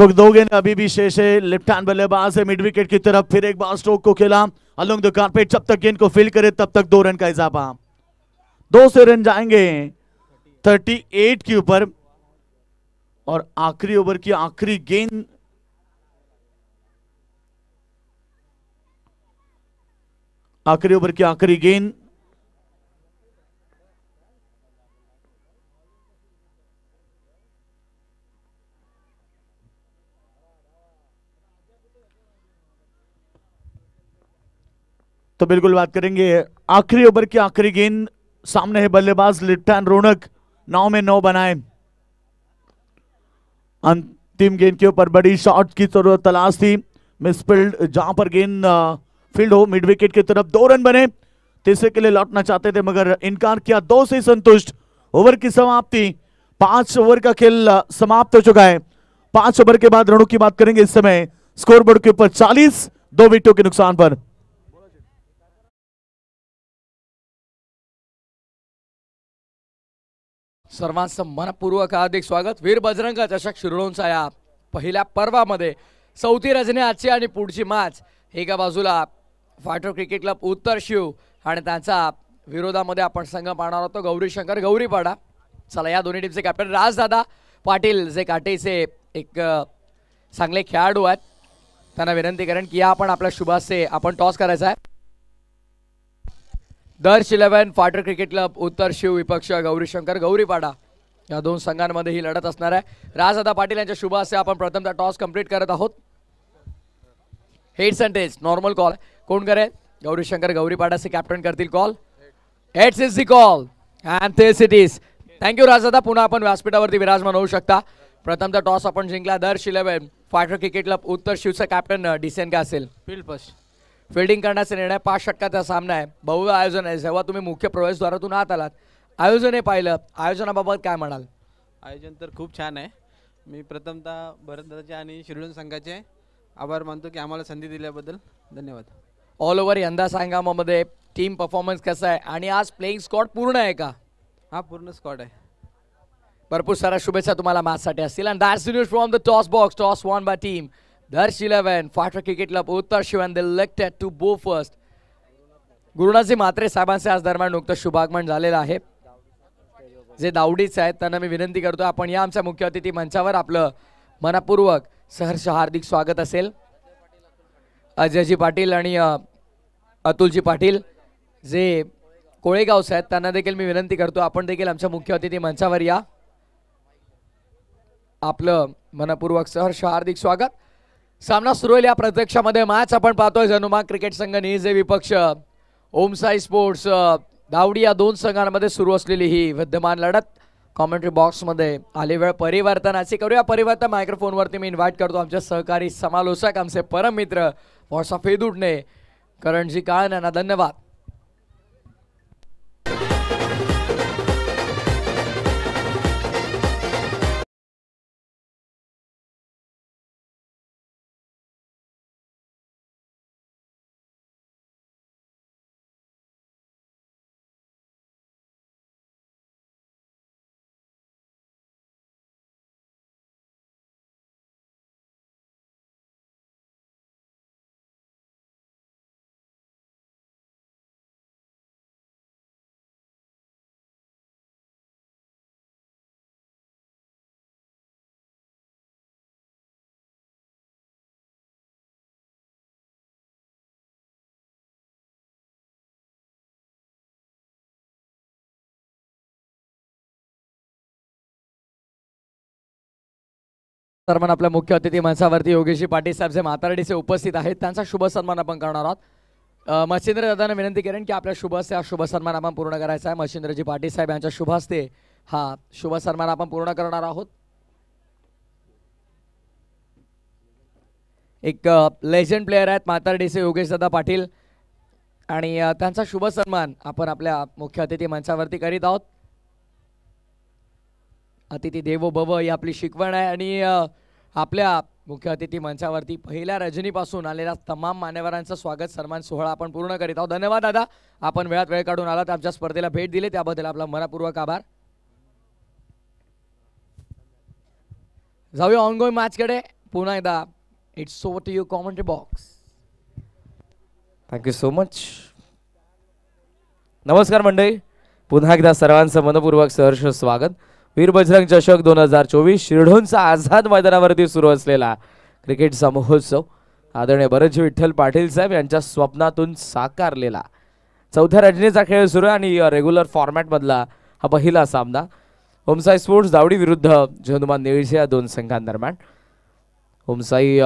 तो दोगे ने अभी भी शेष है लेफ्ट हैंड बल्लेबाज है मिड विकेट की तरफ फिर एक बार स्ट्रोक को खेला अलोंग द कारपेट जब तक गेंद को फिल करे तब तक दो रन का इजाफा दो से रन जाएंगे 38 के ऊपर और आखिरी ओवर की आखिरी गेंद आखिरी ओवर की आखिरी गेंद तो बिल्कुल बात करेंगे आखिरी ओवर की आखिरी गेंद सामने है बल्लेबाज लिप्टान रोनक नौ में नौ बनाए अंतिम गेंद के ऊपर बड़ी शॉट की जरूरत तलाश थी मिस फील्ड जहां पर गेंद फील्ड हो मिड विकेट की तरफ दो रन बने तीसरे के लिए लौटना चाहते थे मगर इनकार किया दो से संतुष्ट ओवर की समाप्ति पांच ओवर का खेल समाप्त हो चुका है पांच ओवर के बाद रनों की बात करेंगे इस समय स्कोरबोर्ड के ऊपर 40 दो विकेटों के नुकसान पर सर्वांचं मनपूर्वक हार्दिक स्वागत वीर बजरंग चषक शिरोडोंचा या पहिल्या पर्वामध्ये चौथी रजनी आजची आणि पुढची मॅच एका बाजूला फाटो क्रिकेट क्लब उत्तर शिव आणि त्यांचा विरोधामध्ये आपण संघ पाहणार होतो गौरीशंकर गौरीपाडा चला या दोन्ही टीमचे कॅप्टन राजदादा पाटील जे काटेचे एक चांगले खेळाडू आहेत त्यांना विनंती करेन की या आपण आपल्या शुभासे आपण टॉस करायचा आहे दर्श इलेव्हन फाटर क्रिकेट क्लब उत्तर शिव विपक्ष गौरीशंकर गौरीपाडा या दोन संघांमध्ये ही लढत असणार आहे राजदादा पाटील यांच्या शुभ असे आपण प्रथमचा टॉस कंप्लीट करत आहोत हेड्स अँड टेस्ट नॉर्मल कॉल कोण करेल गौरीशंकर गौरीपाडाचे कॅप्टन करतील call heads is the call and it is thank you राजदादा पुन्हा आपण व्यासपीठावरती विराजमान होऊ शकता प्रथमचा टॉस आपण जिंकला दर्श इलेव्हन फाटर क्रिकेट क्लब उत्तर शिवचा कॅप्टन डिसेन का असेल फिल्ड फर्स्ट फिल्डिंग करण्याचा निर्णय पाच षटकाचा सामना आहे बहु आयोजन आहे जेव्हा तुम्ही मुख्य प्रवेशद्वारातून आत आलात आयोजन हे पाहिलं आयोजनाबाबत काय म्हणाल आयोजन तर खूप छान आहे मी प्रथमतः भरतदादाचे आणि शिरडून संघाचे आभार मानतो की आम्हाला संधी दिल्याबद्दल धन्यवाद ऑल ओव्हर यंदा सांगामामध्ये टीम परफॉर्मन्स कसा आहे आणि आज प्लेईंग स्कॉट पूर्ण आहे का हा पूर्ण स्कॉट आहे भरपूर साऱ्या शुभेच्छा तुम्हाला मॅचसाठी असतील and that's news from the toss box toss won by team Darsh 11, Fatra Cricket Club, Uttar Shivan, they elected to bow first. गुरुणाजी मात्रे साहेबांचे आज दरम्यान नुकतं शुभागमन झालेलं आहे जे दावडीच आहेत त्यांना मी विनंती करतो आपण या आमच्या मुख्य अतिथी मंचावर आपलं मनापूर्वक सहर्ष हार्दिक स्वागत असेल अजयजी पाटील आणि अतुलजी पाटील जे कोळेगावचे आहेत त्यांना देखील मी विनंती करतो आपण देखील आमच्या मुख्य अतिथी मंचावर या आपलं मनपूर्वक सहर्ष हार्दिक स्वागत सामना सुरू होईल या प्रत्यक्षामध्ये मॅच आपण पाहतोय हनुमान क्रिकेट संघ निजे विपक्ष ओमसाई स्पोर्ट्स दावडी या दोन संघांमध्ये सुरू असलेली ही विद्यमान लढत कॉमेंट्री बॉक्समध्ये आले वेळ परिवर्तन असे करूया परिवर्तन मायक्रोफोनवरती मी इन्व्हाइट करतो आमच्या सहकारी समालोचक आमचे परममित्र मित्र हे फेदुडने करणजी काळ धन्यवाद सन्मान आपल्या मुख्य अतिथी मंचावरती योगेश पाटील साहेब जे से उपस्थित आहेत त्यांचा शुभ सन्मान आपण करणार आहोत मच्छिंद्र दादांना विनंती करेन की आपल्या शुभ हस्ते हा शुभ सन्मान आपण पूर्ण करायचा आहे मच्छिंद्रजी पाटील साहेब यांच्या शुभ हस्ते हा शुभ सन्मान आपण पूर्ण करणार आहोत एक लेजंड प्लेयर आहेत से योगेश दादा पाटील आणि त्यांचा शुभ सन्मान आपण आपल्या मुख्य अतिथी मंचावरती करीत आहोत अतिथी देवो भव ही आपली शिकवण आहे आणि आपल्या मुख्य अतिथी मंचावरती पहिल्या रजनीपासून आलेल्या तमाम मान्यवरांचं स्वागत सन्मान सोहळा आपण पूर्ण करीत आहोत धन्यवाद दादा आपण वेळात वेळ काढून आलात आमच्या स्पर्धेला भेट दिली त्याबद्दल आपला मनापूर्वक आभार जाऊया ऑनगोईंग मॅचकडे पुन्हा एकदा it's so to you commentary box thank you so much नमस्कार मंडळी पुन्हा एकदा सर्वांचं मनपूर्वक सहर्ष स्वागत वीर बजरंग चषक दोन हजार चोवीस शिरढोंचा आझाद मैदानावरती सुरू असलेला क्रिकेटचा महोत्सव आदरणीय बरज विठ्ठल पाटील साहेब यांच्या स्वप्नातून साकारलेला चौथ्या रजनीचा खेळ सुरू आहे आणि रेग्युलर फॉर्मॅटमधला हा पहिला सामना ओमसाई स्पोर्ट्स दावडी विरुद्ध जनुमान नेळशे या दोन संघांदरम्यान ओमसाई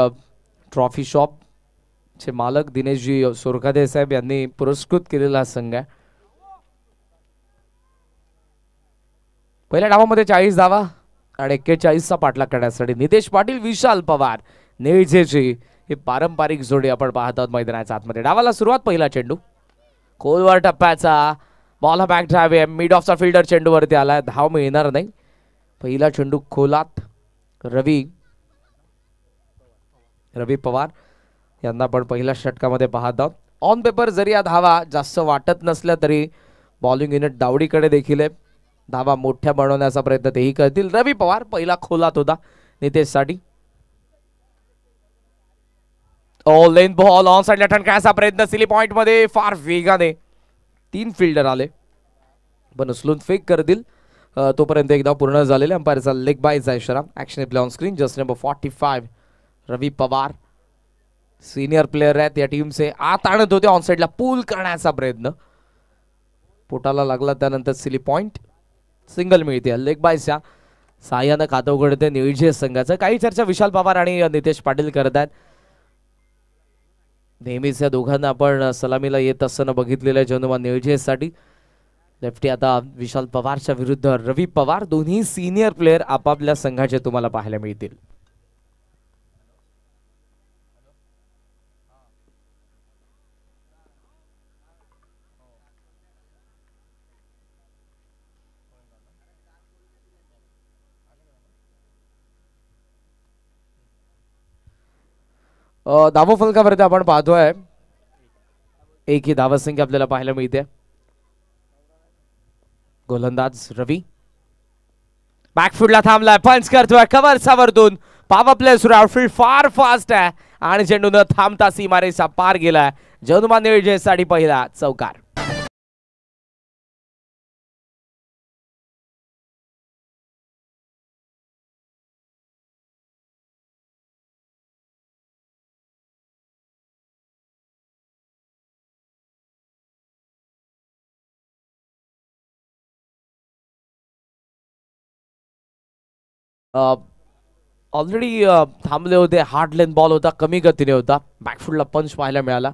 ट्रॉफी शॉपचे मालक दिनेशजी सोरखादे साहेब यांनी पुरस्कृत केलेला संघ आहे पहिल्या डावामध्ये चाळीस धावा आणि एक्केचाळीसचा पाठलाग करण्यासाठी नितेश पाटील विशाल पवार नेळझेची ही पारंपरिक जोडी आपण पाहत आहोत मैदानाच्या आतमध्ये डावाला सुरुवात पहिला चेंडू खोलवर टप्प्याचा बॉल हा बॅक ड्राईव्ह आहे मिड ऑफचा फिल्डर चेंडूवरती आला धाव मिळणार नाही पहिला चेंडू खोलात रवी रवी पवार यांना आपण पहिल्या षटकामध्ये पाहत आहोत ऑन पेपर जरी या धावा जास्त वाटत नसल्या तरी बॉलिंग युनिट दावडीकडे देखील आहे धावा मोठ्या बनवण्याचा प्रयत्न तेही करतील रवी पवार पहिला खोलात होता नितेशसाठी लेन बॉल ऑन साईडला ठणकायचा प्रयत्न सिली पॉइंट मध्ये फार वेगाने तीन फिल्डर आले पण उचलून फेक करतील तोपर्यंत एकदा पूर्ण झालेले अंपायरचा leg bye Jaishram action play on screen just number forty five Ravi Pawar senior player आहेत या टीमचे आत आणत होते ऑन साईडला पूल करण्याचा प्रयत्न पोटाला लागला त्यानंतर सिली पॉइंट सिंगल मिळते लेग बायच्या साह्यानं खातं उघडते निळजे संघाचं काही चर्चा विशाल पवार आणि नितेश पाटील करत आहेत नेहमीच या दोघांना आपण सलामीला येत असताना बघितलेलं आहे जनुमा निळजेसाठी लेफ्टी आता विशाल पवारच्या विरुद्ध रवी पवार दोन्ही सिनियर प्लेयर आपापल्या संघाचे तुम्हाला पाहायला मिळतील धावफलकावरती आपण पाहतोय एक ही धावसंख्या आपल्याला पाहायला मिळते गोलंदाज रवी बॅकफुटला थांबलाय पंच करतोय कव्हरसावरतून पावर प्ले सुरू आउटफील्ड फार फास्ट आहे आणि चेंडून थांबता सीमारेचा पार गेलाय जनुमान साडी पहिला चौकार ऑलरेडी थांबले होते हार्ड बॉल होता कमी गतीने होता बॅकफुटला पंच पाहायला मिळाला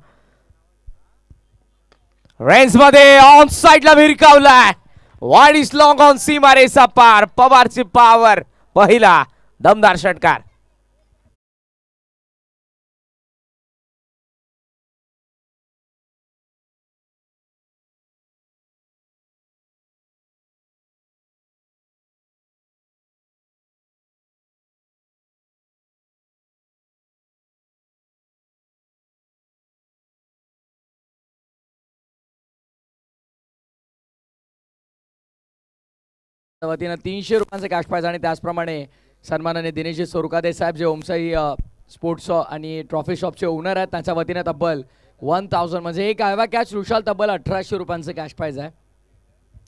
रेन्स मध्ये ऑन ला भिरकावलाय वाईड इज लॉंग ऑन सी सा पार पवारची पॉवर पहिला दमदार षटकार वतीनं तीनशे रुपयांचा कॅश प्राईज आणि त्याचप्रमाणे सन्मानाने दिनेशजी सोरकादे साहेब जे ओमसाई स्पोर्ट्स आणि ट्रॉफी शॉपचे ओनर आहेत त्यांच्या वतीनं तब्बल वन थाउजंड म्हणजे एक आयवा कॅच रुशाल तब्बल अठराशे रुपयांचं कॅश प्राईज आहे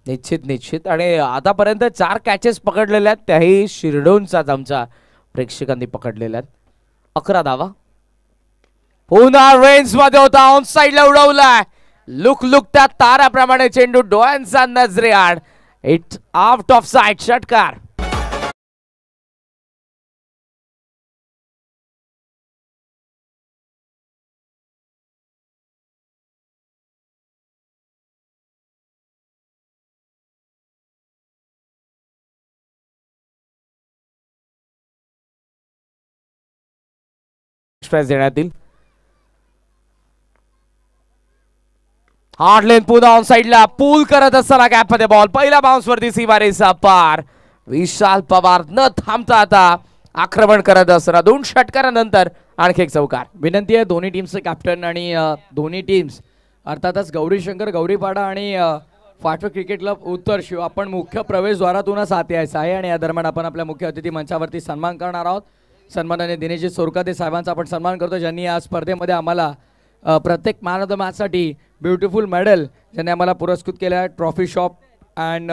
निश्चित निश्चित आणि आतापर्यंत चार कॅचेस पकडलेल्या आहेत त्याही शिरडोनचाच आमच्या प्रेक्षकांनी पकडलेल्या आहेत अकरा दावा पुन्हा रेंज मध्ये होता ऑन साईडला उडवलाय लुक लुक त्या ताराप्रमाणे चेंडू डोळ्यांचा नजरे आड इट्स आउट ऑफ साइड षटकार देण्यात येईल हार्ड लेन पुन्हा ऑन साईडला पूल करत असताना मध्ये बॉल पहिला बाउन्स वरती सीमारेचा पार विशाल पवार न थांबता आता आक्रमण करत असताना दोन षटकारानंतर आणखी एक चौकार विनंती आहे दोन्ही टीमचे कॅप्टन आणि दोन्ही टीम्स अर्थातच गौरीशंकर गौरीपाडा आणि फाटव क्रिकेट क्लब उत्तर शिव आपण मुख्य प्रवेशद्वारातूनच आत यायचं आहे आणि या दरम्यान आपण आपल्या मुख्य अतिथी मंचावरती सन्मान करणार आहोत सन्मानाने दिनेश सोरकाते साहेबांचा आपण सन्मान करतो ज्यांनी या स्पर्धेमध्ये आम्हाला प्रत्येक मॅन ऑफ द मॅचसाठी ब्युटिफुल मेडल ज्याने आम्हाला पुरस्कृत केलं आहे ट्रॉफी शॉप अँड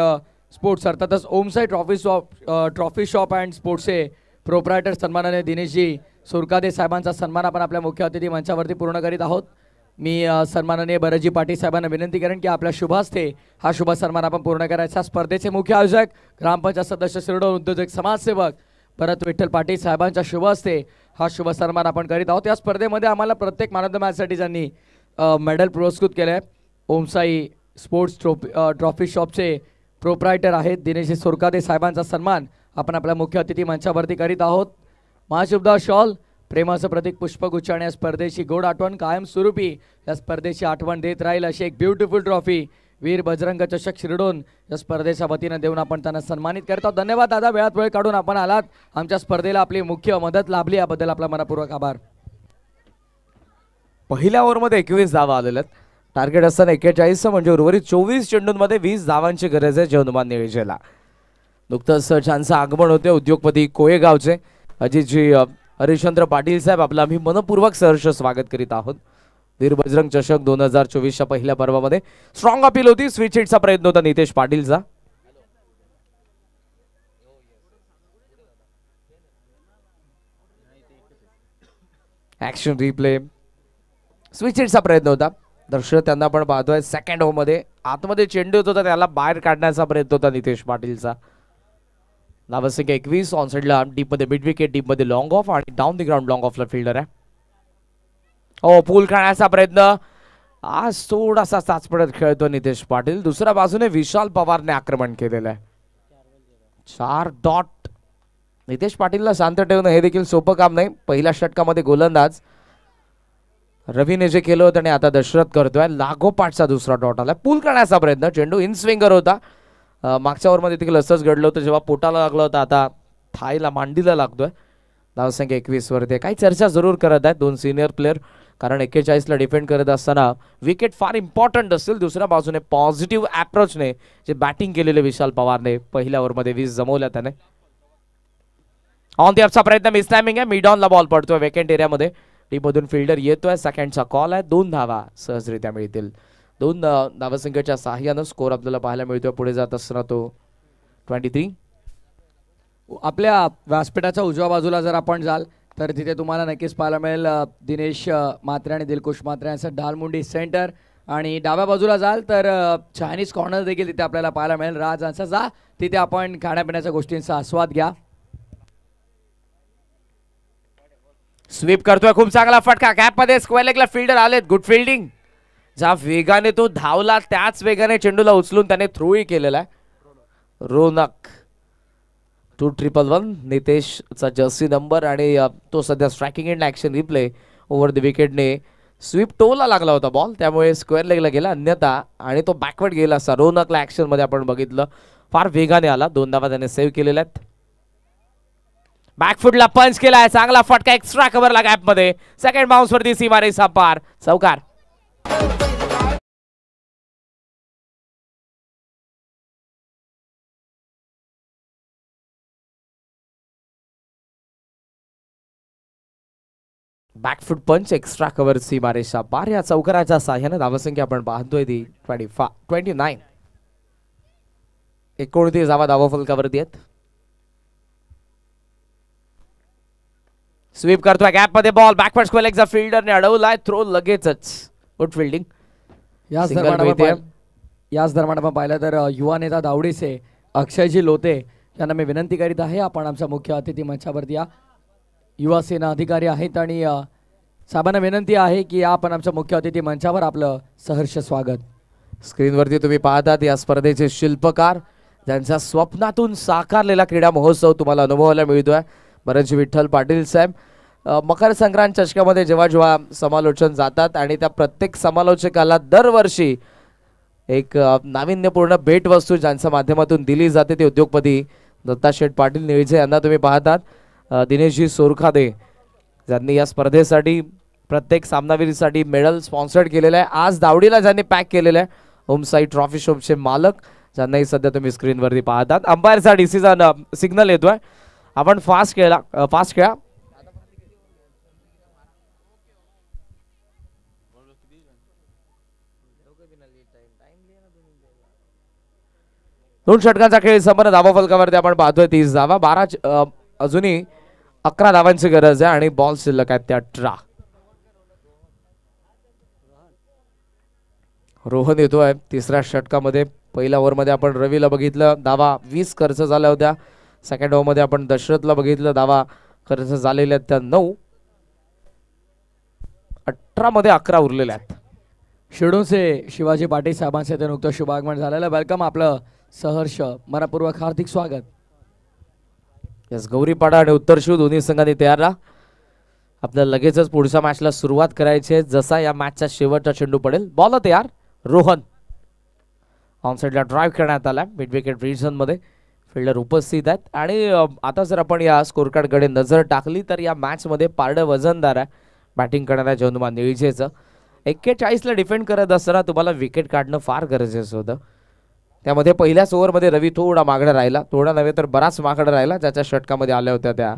स्पोर्ट्स अर्थातच Omsai trophy shop trophy shop and स्पोर्ट्सचे प्रोप्रायटर सन्मानाने दिनेशजी सुरकादे साहेबांचा सन्मान आपण आपल्या मुख्य अतिथी मंचावरती पूर्ण करीत आहोत मी सन्माननीय बरजी पाटील साहेबांना विनंती करेन की आपल्या शुभास्ते हा शुभ सन्मान आपण पूर्ण करायचा स्पर्धेचे मुख्य आयोजक ग्रामपंचायत सदस्य शिरोडोन उद्योजक समाजसेवक परत विठ्ठल पाटील साहेबांच्या शुभ असते हा शुभ सन्मान आपण करीत आहोत या स्पर्धेमध्ये आम्हाला प्रत्येक मानदमासाठी मॅचसाठी ज्यांनी मेडल पुरस्कृत केलं आहे ओमसाई स्पोर्ट्स ट्रॉफी ट्रॉफी शॉपचे प्रोप्रायटर आहेत दिनेश सोरकादे साहेबांचा सन्मान आपण आपल्या मुख्य अतिथी मंचावरती करीत आहोत महाशुभदा शॉल प्रेमाचं प्रतीक पुष्पगुच्छ आणि या स्पर्धेची गोड आठवण कायमस्वरूपी या स्पर्धेची आठवण देत राहील अशी एक ब्युटिफुल ट्रॉफी वीर बजरंग चषक शिरडून या स्पर्धेच्या वतीनं देऊन आपण त्यांना सन्मानित करतो धन्यवाद दादा वेळात वेळ काढून आपण आलात आमच्या स्पर्धेला आपली मुख्य मदत लाभली याबद्दल आपला मनापूर्वक आभार पहिल्या ओव्हरमध्ये एकवीस धावा आलेल्या आहेत टार्गेट असताना एक्केचाळीस म्हणजे उर्वरित चोवीस चेंडूंमध्ये वीस धावांची गरज आहे जेवनुमान विजयला नुकतंच छानसं आगमन होते उद्योगपती अजित जी हरिश्चंद्र पाटील साहेब आपलं आम्ही मनपूर्वक सहर्ष स्वागत करीत आहोत वीर बजरंग चषक दोन हजार चोवीसच्या पहिल्या पर्वामध्ये स्ट्रॉंग अपील होती स्विच हिटचा प्रयत्न होता नितेश पाटीलचा ऍक्शन रिप्ले स्विच हिटचा प्रयत्न होता दर्शक त्यांना आपण पाहतोय सेकंड मध्ये आतमध्ये चेंडू होत होता त्याला बाहेर काढण्याचा प्रयत्न होता नितेश पाटीलचा नावसंख्या एकवीस ऑन साईडला मध्ये मिड विकेट मध्ये लॉंग ऑफ आणि डाऊन द ग्राउंड लॉंग ऑफला फिल्डर आहे हो पूल खेळण्याचा प्रयत्न आज थोडासा साचपडत खेळतो नितेश पाटील दुसऱ्या बाजूने विशाल पवारने आक्रमण केलेलं आहे चार डॉट नितेश पाटीलला शांत ठेवणं हे देखील सोपं काम नाही पहिल्या षटकामध्ये गोलंदाज रवीने जे केलं होतं आणि आता दशरथ करतोय लागोपाठचा दुसरा डॉट आला पूल करण्याचा प्रयत्न चेंडू इन स्विंगर होता मागच्या मध्ये देखील असंच घडलं होतं जेव्हा पोटाला लागलं होतं आता थायला मांडीला लागतोय धावसंख्या एकवीसवरती काही चर्चा जरूर करत आहेत दोन सिनियर प्लेअर कारण एक्केचाळीसला डिफेंड करत असताना विकेट फार इम्पॉर्टंट असेल दुसऱ्या बाजूने पॉझिटिव्ह अप्रोचने जे बॅटिंग केलेले विशाल पवारने पहिल्या ओव्हरमध्ये वीस जमवल्या त्याने ऑन दी अपचा प्रयत्न मिस टाइमिंग आहे मिड बॉल पडतोय वेकेंट एरियामध्ये मधून फिल्डर येतोय सेकंडचा कॉल आहे दोन धावा सहजरित्या मिळतील दोन धावसंख्येच्या सहाय्यानं स्कोर आपल्याला पाहायला मिळतोय पुढे जात असताना तो ट्वेंटी थ्री आपल्या व्यासपीठाच्या उजव्या बाजूला जर आपण जाल तर तिथे तुम्हाला नक्कीच पाहायला मिळेल दिनेश मात्रे आणि दिलकुश मात्रे यांचं ढालमुंडी सेंटर आणि डाव्या बाजूला जाल तर चायनीज कॉर्नर देखील तिथे आपल्याला पाहायला मिळेल राज यांचा जा तिथे आपण खाण्यापिण्याच्या गोष्टींचा आस्वाद घ्या स्वीप करतोय खूप चांगला फटका कॅपमध्ये स्क्वेअर लेगला फिल्डर आलेत गुड फिल्डिंग ज्या वेगाने तो धावला त्याच वेगाने चेंडूला उचलून त्याने थ्रोही केलेला आहे रोनक टू ट्रिपल वन नितेशचा जर्सी नंबर आणि uh, तो सध्या striking end action replay over the विकेटने स्वीप टोला लागला होता बॉल त्यामुळे स्क्वेअर लेगला गेला अन्यथा आणि तो बॅकवर्ड गेला असा रोनकला ॲक्शनमध्ये आपण बघितलं फार वेगाने आला दोन त्याने सेव्ह केलेल्या आहेत बॅकफुटला पंच केलाय चांगला फटका एक्स्ट्रा कव्हरला गॅपमध्ये सेकंड बाउन्सवरती सीमारे सापार चौकार बॅकफूट पंच एक्स्ट्रा सी मारेशा बार या चौकाराच्या साह्यानं धावसंख्या आपण पाहतोय ती ट्वेंटी फा ट्वेंटी नाईन एकोणतीस धावा धावा फलकावरती आहेत स्वीप करतोय गॅप मध्ये बॉल बॅकवर्ड स्क्वेल एक्झा फिल्डरने अडवलाय थ्रो लगेचच गुड फिल्डिंग याच दरम्यान याच दरम्यान आपण पाहिलं तर युवा नेता दावडीसे अक्षयजी लोते यांना मी विनंती करीत आहे आपण आमच्या मुख्य अतिथी मंचावरती या युवासेना अधिकारी आहेत आणि साहेबांना विनंती आहे की आपण आमच्या मुख्य अतिथी मंचावर आपलं सहर्ष स्वागत स्क्रीनवरती तुम्ही पाहतात या स्पर्धेचे शिल्पकार ज्यांचा स्वप्नातून साकारलेला क्रीडा महोत्सव तुम्हाला अनुभवायला मिळतोय बरंच विठ्ठल पाटील साहेब मकर संक्रांत चषकामध्ये जेव्हा जेव्हा समालोचन जातात आणि त्या प्रत्येक समालोचकाला दरवर्षी एक नाविन्यपूर्ण भेटवस्तू ज्यांच्या माध्यमातून दिली जाते ते उद्योगपती दत्ता शेठ पाटील निळजे यांना तुम्ही पाहतात दिनेशजी सोरखादे ज्यांनी या स्पर्धेसाठी प्रत्येक सामनावीरीसाठी मेडल स्पॉन्सर्ड केलेलं आहे आज दावडीला ज्यांनी पॅक केलेलं आहे ओमसाई ट्रॉफी शॉपचे मालक ज्यांनाही सध्या तुम्ही स्क्रीनवरती पाहतात अंपायरचा डिसिजन सिग्नल येतोय आपण फास्ट खेळा फास्ट खेळा दोन षटकांचा खेळ संपन्न धावा फलकावरती आपण पाहतोय तीस धावा बारा अजूनही अकरा धावांची गरज आहे आणि बॉल शिल्लक आहेत त्या अठरा रोहन येतोय तिसऱ्या षटकामध्ये पहिल्या ओव्हरमध्ये आपण रवीला बघितलं दावा वीस खर्च झाल्या होत्या सेकंड ओव्हरमध्ये आपण दशरथला बघितलं दावा खर्च झालेल्या त्या नऊ अठरा मध्ये अकरा उरलेल्या आहेत से शिवाजी पाटील साहेबांचे ते नुकतं शुभागमन झालेलं वेलकम आपलं सहर्ष मनापूर्वक हार्दिक स्वागत यस गौरीपाडा आणि उत्तर शिव दोन्ही संघांनी तयार राहा आपल्याला लगेचच पुढच्या मॅचला सुरुवात करायची आहे जसा या मॅचचा शेवटचा चेंडू पडेल बॉल तयार रोहन ऑन साईडला ड्राईव्ह करण्यात आला मिड विकेट मध्ये फिल्डर उपस्थित आहेत आणि आता जर आपण या स्कोर कार्डकडे नजर टाकली तर या मॅचमध्ये पारडं वजनदार आहे बॅटिंग करणाऱ्या जनुमा निळजेचं एक्केचाळीसला डिफेंड करत असताना तुम्हाला विकेट काढणं फार गरजेचं होतं त्यामध्ये पहिल्याच ओव्हरमध्ये रवी थोडा मागडा राहिला थोडा नव्हे तर बराच मागडा राहिला ज्याच्या षटकामध्ये आल्या होत्या त्या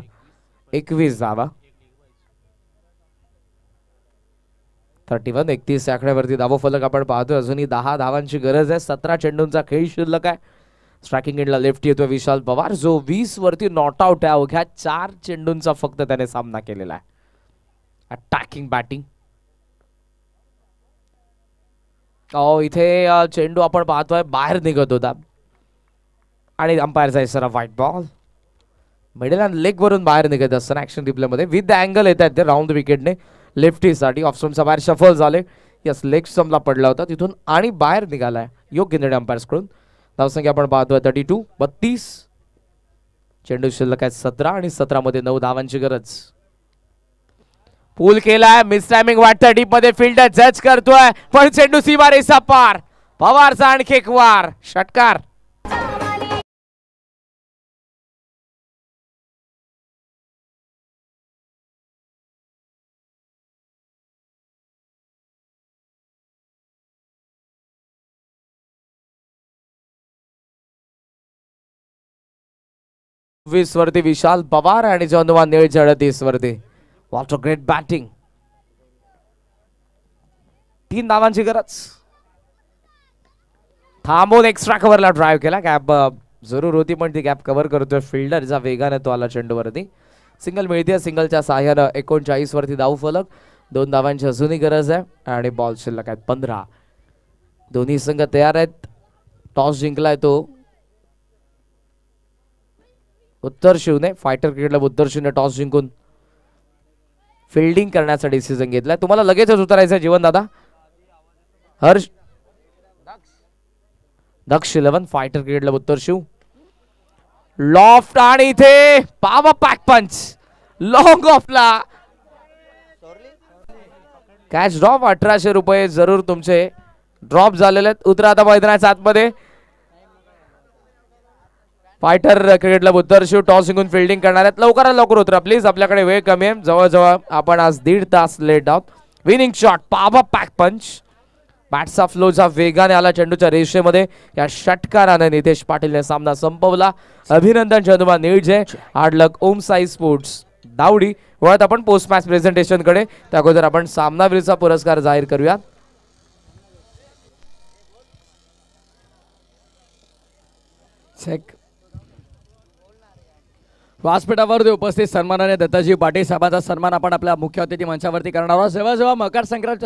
एकवीस धावा थर्टी वन एकतीस आकड्यावरती धावो फलक आपण पाहतोय अजूनही दहा धावांची गरज आहे सतरा चेंडूंचा खेळ शिल्लक आहे स्ट्रायकिंग इंडला लेफ्ट येतो विशाल पवार जो वीस वरती नॉट आउट आहे अवघ्या चार चेंडूंचा फक्त त्याने सामना केलेला आहे अटॅकिंग बॅटिंग इथे चेंडू आपण पाहतोय बाहेर निघत होता आणि अंपायरचा इशारा व्हाईट बॉल मिडल अँड वरून बाहेर निघत असताना ॲक्शन मध्ये विथ द अँगल येत आहेत ते राऊंड विकेटने साठी ऑफस्टमचा बाहेर सफल झाले यस लेग समला पडला होता तिथून आणि बाहेर निघाला आहे योग्य निर्णय अंपायर्सकडून धावसंख्या आपण पाहतोय थर्टी टू बत्तीस चेंडू शिल्लक आहेत सतरा आणि सतरामध्ये नऊ धावांची गरज पूल केलाय मिस टायमिंग वाटतं डीप मध्ये फिल्ड जज करतोय पण चेंडू सीमा इसा पार पवारचा आणखी एक वार षटकार वीस विशाल पवार आणि जनुवा निळ झडतीस वरती वॉल्टर ग्रेट बॅटिंग तीन धावांची गरज थांबून एक्स्ट्रा कव्हरला ड्राईव्ह केला गॅप जरूर होती पण ती गॅप कव्हर करतोय फिल्डरचा वेगाने तो आला चेंडूवरती सिंगल मिळते सिंगलच्या सहाय्यानं एकोणचाळीस वरती धाव फलक दोन धावांची अजूनही गरज आहे आणि बॉल शिल्लक आहेत पंधरा दोन्ही संघ तयार आहेत टॉस जिंकलाय तो उत्तर शिवने फायटर क्रिकेटला उत्तर शिवने टॉस जिंकून फिल्डिंग करण्याचा डिसिजन घेतला तुम्हाला लगेचच उतरायचं जीवन दादा हर्ष दक्ष इलेव्हन फायटर क्रिकेटला उत्तर शिव लॉफ्ट आणि इथे पावर पॅक पंच लॉंग ऑफला कॅच ड्रॉप अठराशे रुपये जरूर तुमचे ड्रॉप झालेले आहेत उतरा आता मैदानाच्या आतमध्ये फायटर क्रिकेटला बुद्धरशिव टॉस जिंकून फिल्डिंग करणार आहेत लवकरात लवकर उतर प्लीज आपल्याकडे वेळ कमी आहे जवळजवळ आपण आज दीड तास लेट आहोत विनिंग शॉट पाबा पॅक पंच ऑफ फ्लोचा वेगाने आला चेंडूच्या रेषेमध्ये या षटकाराने नितेश पाटीलने सामना संपवला अभिनंदन चंदुमा निळजे आडलक ओम साई स्पोर्ट्स दावडी वळत आपण पोस्ट मॅच प्रेझेंटेशनकडे त्या अगोदर आपण सामनावीरचा पुरस्कार जाहीर करूया चेक व्यासपीठावरती उपस्थित सन्मानाने दत्ताजी पाटील साहेबांचा सन्मान आपण आपल्या मुख्य अतिथी मंचावरती करणार आहोत जेव्हा जेव्हा मकर संक्रांत